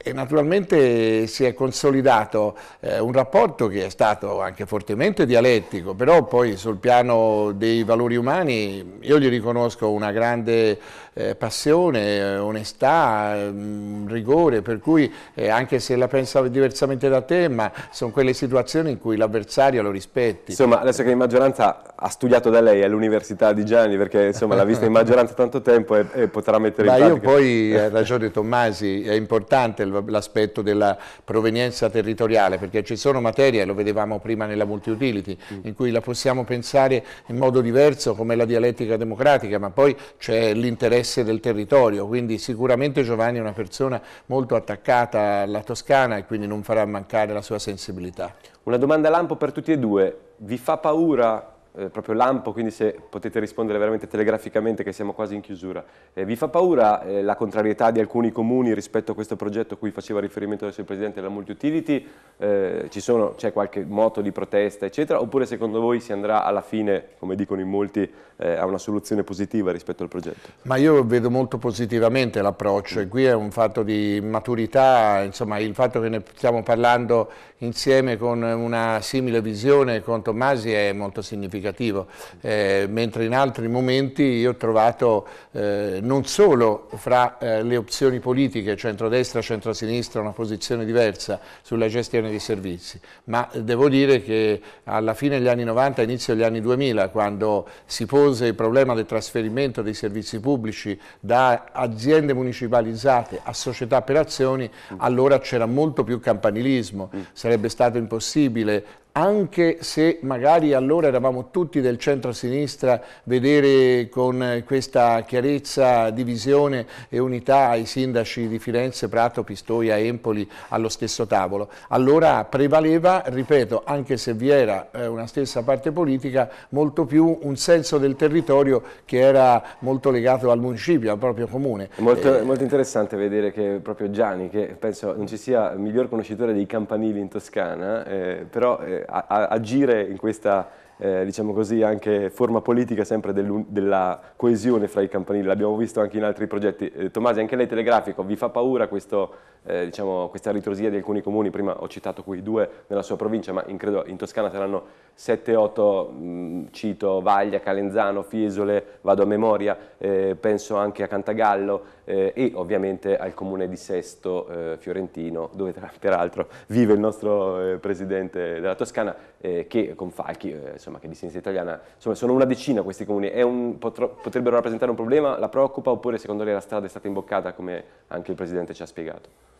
e naturalmente si è consolidato eh, un rapporto che è stato anche fortemente dialettico, però poi sul piano dei valori umani io gli riconosco una grande eh, passione, eh, onestà, mh, mm, rigore, per cui eh, anche se la pensa diversamente da te, ma sono quelle situazioni in cui l'avversario lo rispetti. Insomma, adesso che in maggioranza ha studiato da lei all'università di Gianni, perché insomma l'ha vista in maggioranza tanto tempo e, e potrà mettere Ma in pratica. Ma io poi, eh, ha ragione Tommasi, è importante l'aspetto della provenienza territoriale, perché ci sono materie, lo vedevamo prima nella multiutility, mm. in cui la possiamo pensare in modo diverso come la dialettica democratica, ma poi c'è l'interesse del territorio, quindi sicuramente Giovanni è una persona molto attaccata alla Toscana e quindi non farà mancare la sua sensibilità. Una domanda lampo per tutti e due, vi fa paura eh, proprio lampo, quindi se potete rispondere veramente telegraficamente che siamo quasi in chiusura. Eh, vi fa paura eh, la contrarietà di alcuni comuni rispetto a questo progetto a cui faceva riferimento adesso il Presidente della Multiutility? Eh, c'è qualche moto di protesta, eccetera? Oppure secondo voi si andrà alla fine, come dicono in molti, eh, a una soluzione positiva rispetto al progetto? Ma io vedo molto positivamente l'approccio e qui è un fatto di maturità, insomma il fatto che ne stiamo parlando insieme con una simile visione con Tommasi è molto significativo comunicativo, eh, mentre in altri momenti io ho trovato eh, non solo fra eh, le opzioni politiche, centrodestra, centrosinistra, una posizione diversa sulla gestione dei servizi, ma devo dire che alla fine degli anni 90, inizio degli anni 2000, quando si pose il problema del trasferimento dei servizi pubblici da aziende municipalizzate a società per azioni, allora c'era molto più campanilismo, mm. sarebbe stato impossibile anche se magari allora eravamo tutti del centro-sinistra, vedere con questa chiarezza divisione e unità i sindaci di Firenze, Prato, Pistoia, Empoli allo stesso tavolo. Allora prevaleva, ripeto, anche se vi era eh, una stessa parte politica, molto più un senso del territorio che era molto legato al municipio, al proprio comune. molto, eh, molto interessante vedere che proprio Gianni, che penso non ci sia miglior conoscitore dei campanili in Toscana, eh, però... Eh, eh, a, a agire in questa eh, diciamo così, anche forma politica sempre della coesione fra i campanili, l'abbiamo visto anche in altri progetti. Eh, Tomasi, anche lei telegrafico, vi fa paura questo, eh, diciamo, questa ritrosia di alcuni comuni? Prima ho citato quei due nella sua provincia, ma in, credo, in Toscana saranno 7-8, mm, cito Vaglia, Calenzano, Fiesole, vado a memoria, eh, penso anche a Cantagallo, eh, e ovviamente al comune di Sesto eh, Fiorentino, dove tra, peraltro vive il nostro eh, presidente della Toscana, eh, che con Falchi, eh, insomma, che è di sinistra italiana, insomma, sono una decina questi comuni, un, potrebbero rappresentare un problema, la preoccupa oppure secondo lei la strada è stata imboccata come anche il presidente ci ha spiegato?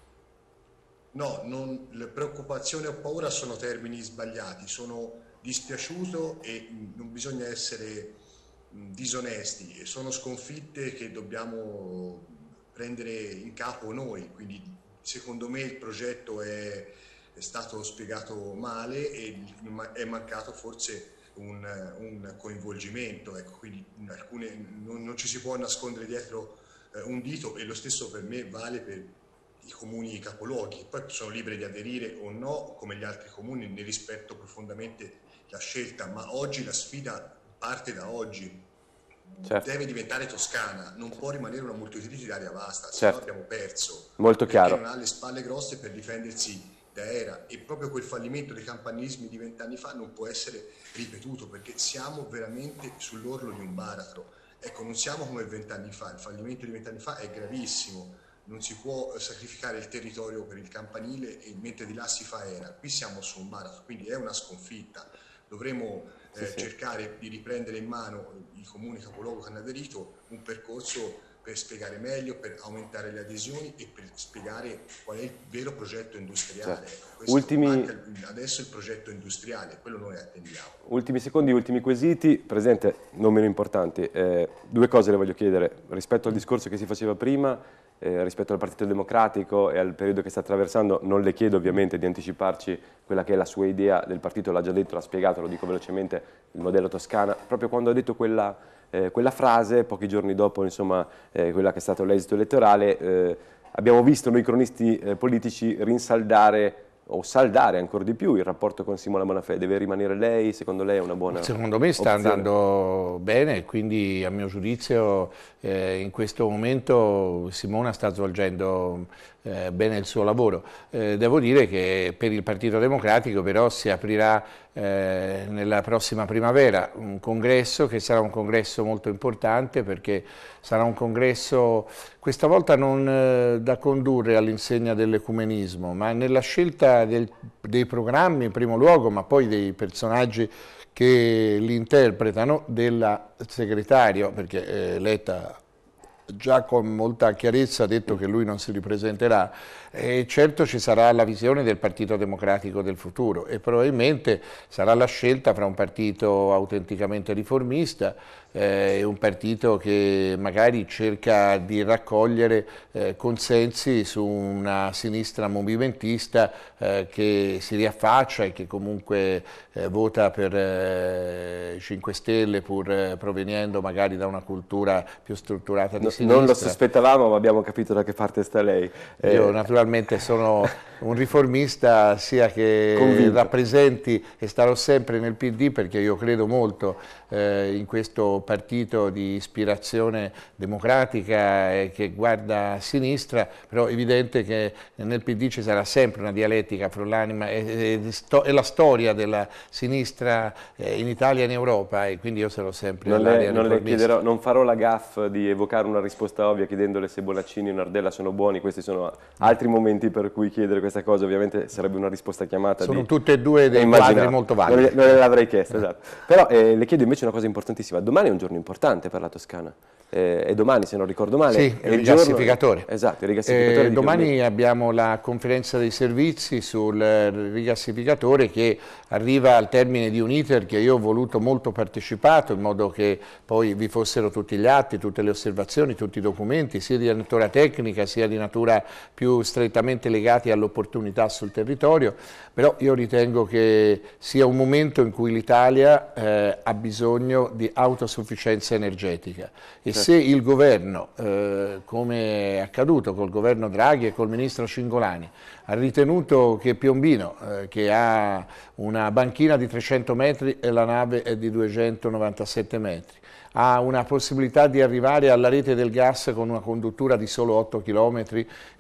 No, non, le preoccupazioni o paura sono termini sbagliati, sono dispiaciuto e mm, non bisogna essere mm, disonesti, sono sconfitte che dobbiamo prendere in capo noi, quindi secondo me il progetto è, è stato spiegato male e è mancato forse un, un coinvolgimento, ecco, quindi alcune, non, non, ci si può nascondere dietro eh, un dito e lo stesso per me vale per i comuni capoluoghi, poi sono liberi di aderire o no come gli altri comuni, ne rispetto profondamente la scelta, ma oggi la sfida parte da oggi, certo. deve diventare toscana, non può rimanere una multiutilitaria vasta, certo. no abbiamo perso. Molto chiaro. non ha le spalle grosse per difendersi da era e proprio quel fallimento dei campanismi di vent'anni fa non può essere ripetuto perché siamo veramente sull'orlo di un baratro. Ecco, non siamo come vent'anni fa, il fallimento di vent'anni fa è gravissimo, non si può eh, sacrificare il territorio per il campanile mentre di là si fa era. Qui siamo su un baratro, quindi è una sconfitta. Dovremo eh, sì, cercare di riprendere in mano il comune capoluogo che hanno aderito un percorso per spiegare meglio, per aumentare le adesioni e per spiegare qual è il vero progetto industriale. Certo. Ultimi... adesso il progetto industriale, quello noi attendiamo. Ultimi secondi, ultimi quesiti, Presidente, non meno importanti. Eh, due cose le voglio chiedere, rispetto al discorso che si faceva prima, eh, rispetto al Partito Democratico e al periodo che sta attraversando, non le chiedo ovviamente di anticiparci quella che è la sua idea del partito, l'ha già detto, l'ha spiegato, lo dico velocemente, il modello Toscana, proprio quando ha detto quella, eh, quella frase, pochi giorni dopo insomma, eh, quella che è stato l'esito elettorale, eh, abbiamo visto noi cronisti eh, politici rinsaldare o saldare ancora di più il rapporto con Simona Bonafè? Deve rimanere lei? Secondo lei è una buona Secondo me sta opzione. andando bene, quindi a mio giudizio eh, in questo momento Simona sta svolgendo eh, bene il suo lavoro. Eh, devo dire che per il Partito Democratico però si aprirà eh, nella prossima primavera un congresso che sarà un congresso molto importante perché sarà un congresso questa volta non eh, da condurre all'insegna dell'ecumenismo ma nella scelta del, dei programmi in primo luogo ma poi dei personaggi che li interpretano, della segretario, perché eh, Letta già con molta chiarezza ha detto che lui non si ripresenterà e certo ci sarà la visione del Partito Democratico del futuro e probabilmente sarà la scelta fra un partito autenticamente riformista eh, è un partito che magari cerca di raccogliere eh, consensi su una sinistra movimentista eh, che si riaffaccia e che comunque eh, vota per 5 eh, Stelle pur eh, proveniendo magari da una cultura più strutturata di no, sinistra. Non lo sospettavamo ma abbiamo capito da che parte sta lei. Io naturalmente sono un riformista sia che Convinto. rappresenti e starò sempre nel PD perché io credo molto in questo partito di ispirazione democratica e che guarda a sinistra, però è evidente che nel PD ci sarà sempre una dialettica fra l'anima e, e, e, la storia della sinistra eh, in Italia e in Europa e quindi io sarò sempre non le, non, non farò la gaffa di evocare una risposta ovvia chiedendole se Bonaccini e Nardella sono buoni, questi sono altri momenti per cui chiedere questa cosa, ovviamente sarebbe una risposta chiamata. Sono di, tutte e due dei quadri molto validi. Non, non l'avrei chiesto, esatto. Però eh, le chiedo invece una cosa importantissima, domani un giorno importante per la Toscana eh, è domani se non ricordo male. Sì, è il rigassificatore. Giorno, esatto, il rigassificatore. Eh, domani Cambio. abbiamo la conferenza dei servizi sul eh, rigassificatore che arriva al termine di un iter che io ho voluto molto partecipato in modo che poi vi fossero tutti gli atti, tutte le osservazioni, tutti i documenti, sia di natura tecnica sia di natura più strettamente legati all'opportunità sul territorio, però io ritengo che sia un momento in cui l'Italia eh, ha bisogno di autosufficienza energetica e certo Certo. se il governo, eh, come è accaduto col governo Draghi e col ministro Cingolani, ha ritenuto che Piombino, eh, che ha una banchina di 300 metri e la nave è di 297 metri, ha una possibilità di arrivare alla rete del gas con una conduttura di solo 8 km,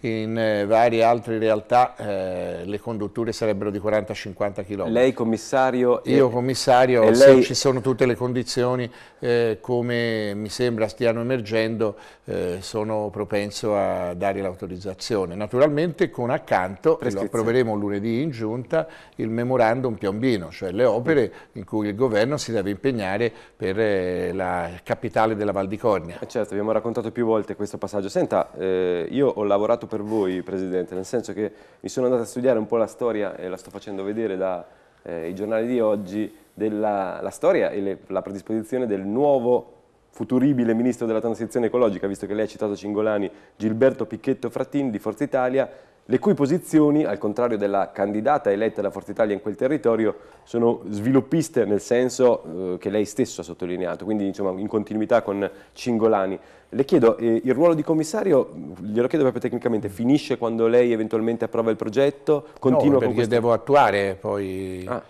in eh, varie altre realtà eh, le condutture sarebbero di 40-50 km. Lei commissario? Io commissario, e lei... ci sono tutte le condizioni eh, come mi sembra stiano emergendo, eh, sono propenso a dare l'autorizzazione. Naturalmente con accanto, lo approveremo lunedì in giunta, il memorandum piombino, cioè le opere in cui il governo si deve impegnare per eh, la capitale della Val di Cornia. Eh, certo, abbiamo raccontato più volte questo passaggio. Senta, eh, io ho lavorato per voi, Presidente, nel senso che mi sono andato a studiare un po' la storia, e la sto facendo vedere dai eh, giornali di oggi, della storia e le, la predisposizione del nuovo futuribile ministro della transizione ecologica, visto che lei ha citato Cingolani, Gilberto Picchetto Frattin di Forza Italia, le cui posizioni, al contrario della candidata eletta da Forza Italia in quel territorio, sono sviluppiste nel senso eh, che lei stesso ha sottolineato, quindi insomma, in continuità con Cingolani. Le chiedo, eh, il ruolo di commissario, mm, glielo chiedo proprio tecnicamente, finisce quando lei eventualmente approva il progetto? Continua no, perché queste... devo attuare poi... Ah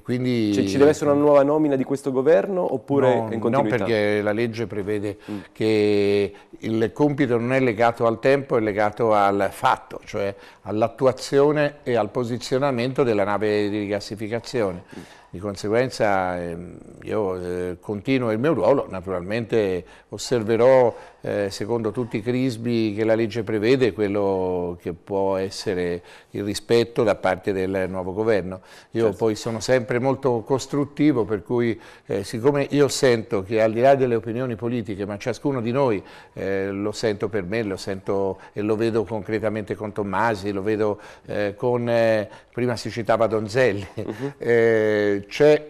quindi... Cioè, ci deve essere una nuova nomina di questo governo oppure no, in continuità? No, perché la legge prevede mm. che il compito non è legato al tempo, è legato al fatto, cioè all'attuazione e al posizionamento della nave di rigassificazione. Mm. Di conseguenza ehm, io eh, continuo il mio ruolo, naturalmente osserverò eh, secondo tutti i crismi che la legge prevede, quello che può essere il rispetto da parte del nuovo governo. Io certo. poi sono sempre molto costruttivo, per cui eh, siccome io sento che al di là delle opinioni politiche, ma ciascuno di noi eh, lo sento per me, lo sento e lo vedo concretamente con Tommasi, lo vedo eh, con, eh, prima si citava Donzelli, uh -huh. Eh, c'è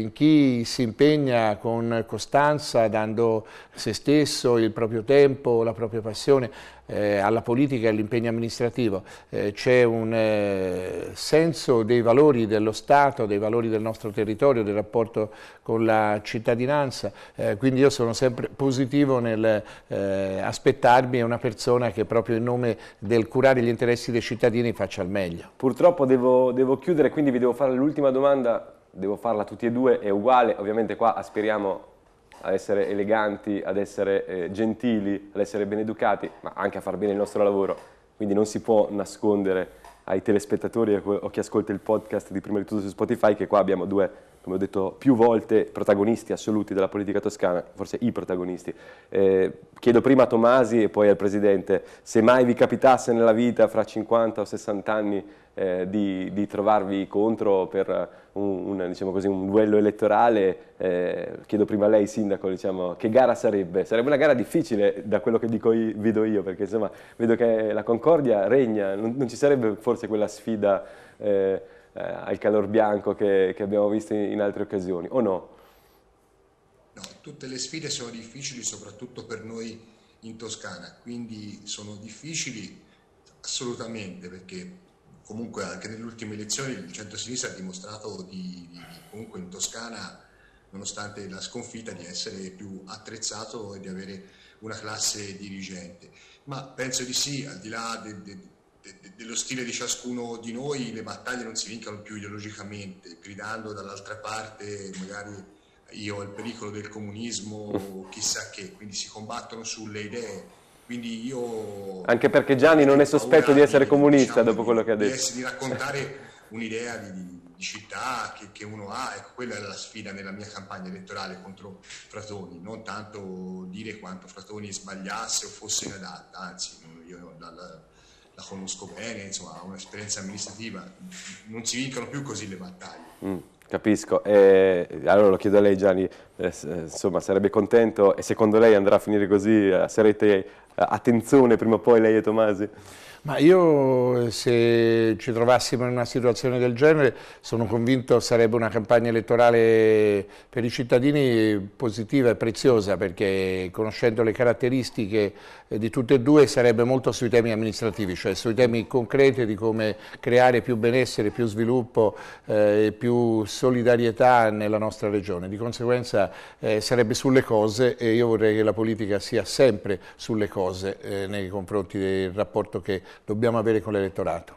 in chi si impegna con costanza dando se stesso, il proprio tempo, la propria passione eh, alla politica e all'impegno amministrativo. Eh, C'è un eh, senso dei valori dello Stato, dei valori del nostro territorio, del rapporto con la cittadinanza, eh, quindi io sono sempre positivo nel eh, aspettarmi una persona che proprio in nome del curare gli interessi dei cittadini faccia il meglio. Purtroppo devo, devo chiudere, quindi vi devo fare l'ultima domanda, devo farla tutti e due, è uguale, ovviamente qua aspiriamo ad essere eleganti, ad essere eh, gentili, ad essere ben educati, ma anche a far bene il nostro lavoro. Quindi non si può nascondere ai telespettatori o a chi ascolta il podcast di prima di tutto su Spotify che qua abbiamo due come ho detto più volte, protagonisti assoluti della politica toscana, forse i protagonisti. Eh, chiedo prima a Tomasi e poi al Presidente, se mai vi capitasse nella vita fra 50 o 60 anni eh, di, di, trovarvi contro per un, un, diciamo così, un duello elettorale, eh, chiedo prima a lei Sindaco diciamo, che gara sarebbe? Sarebbe una gara difficile da quello che dico io, vedo io, perché insomma, vedo che la Concordia regna, non, non, ci sarebbe forse quella sfida eh, eh, al calor bianco che, che abbiamo visto in, in altre occasioni, o no? No, tutte le sfide sono difficili soprattutto per noi in Toscana, quindi sono difficili assolutamente perché comunque anche nelle ultime elezioni il centro-sinistra ha dimostrato di, di, comunque in Toscana, nonostante la sconfitta, di essere più attrezzato e di avere una classe dirigente. Ma penso di sì, al di là de, de, de, de, dello stile di ciascuno di noi le battaglie non si vincano più ideologicamente, gridando dall'altra parte magari io ho il pericolo del comunismo chissà che, quindi si combattono sulle idee. Quindi io Anche perché Gianni non è sospetto di essere comunista diciamo, dopo quello che ha detto. Di, raccontare un'idea di, di, di città che, che, uno ha, ecco, quella è la sfida nella mia campagna elettorale contro Fratoni, non tanto dire quanto Fratoni sbagliasse o fosse inadatta, anzi io dal, la conosco bene, insomma, ha un'esperienza amministrativa, non si vincono più così le battaglie. Mm, capisco, e, eh, allora lo chiedo a lei Gianni, eh, eh, insomma sarebbe contento e secondo lei andrà a finire così, sarete attenzione prima o poi lei e Tomasi? Ma io se ci trovassimo in una situazione del genere sono convinto sarebbe una campagna elettorale per i cittadini positiva e preziosa perché conoscendo le caratteristiche eh, di tutte e due sarebbe molto sui temi amministrativi, cioè sui temi concreti di come creare più benessere, più sviluppo eh, e più solidarietà nella nostra regione. Di conseguenza eh, sarebbe sulle cose e io vorrei che la politica sia sempre sulle cose eh, nei confronti del rapporto che dobbiamo avere con l'elettorato.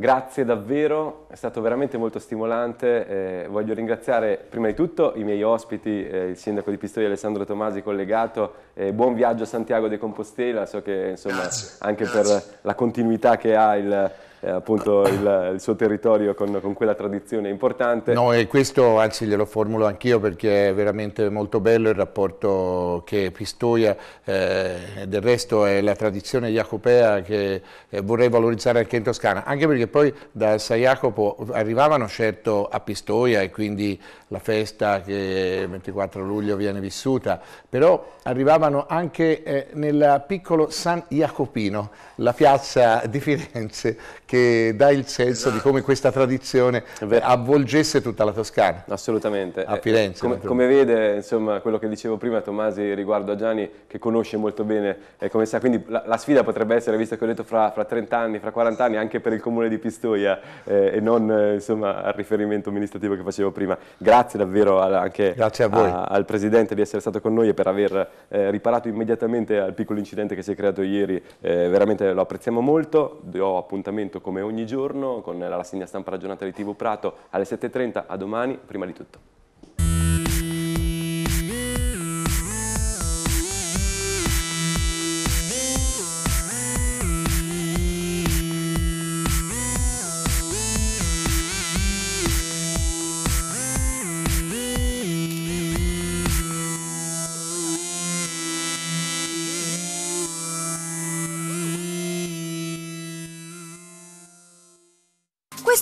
Grazie davvero, è stato veramente molto stimolante. Eh, voglio ringraziare prima di tutto i miei ospiti, eh, il sindaco di Pistoia Alessandro Tomasi collegato. Eh, buon viaggio a Santiago de Compostela, so che insomma, grazie, anche grazie. per la continuità che ha il, eh, appunto il, il, suo territorio con, con, quella tradizione importante. No, e questo anzi glielo formulo anch'io perché è veramente molto bello il rapporto che Pistoia, eh, del resto è la tradizione jacopea che eh, vorrei valorizzare anche in Toscana, anche perché poi da San Jacopo arrivavano certo a Pistoia e quindi la festa che il 24 luglio viene vissuta, però arrivavano anche eh, nel piccolo San Jacopino, la piazza di Firenze, che dà il senso di esatto. come questa tradizione avvolgesse tutta la Toscana. Assolutamente. A Firenze. Eh, come, come, vede, insomma, quello che dicevo prima Tomasi riguardo a Gianni, che conosce molto bene eh, come sa, quindi la, la, sfida potrebbe essere, visto che ho detto fra, fra, 30 anni, fra 40 anni, anche per il comune di Pistoia eh, e non eh, insomma, al riferimento amministrativo che facevo prima. Grazie davvero alla, anche Grazie a a, al Presidente di essere stato con noi e per aver eh, riparato immediatamente al piccolo incidente che si è creato ieri. Eh, veramente lo apprezziamo molto, do appuntamento appuntamento come ogni giorno con la rassegna stampa ragionata di TV Prato alle 7.30 a domani, prima di tutto.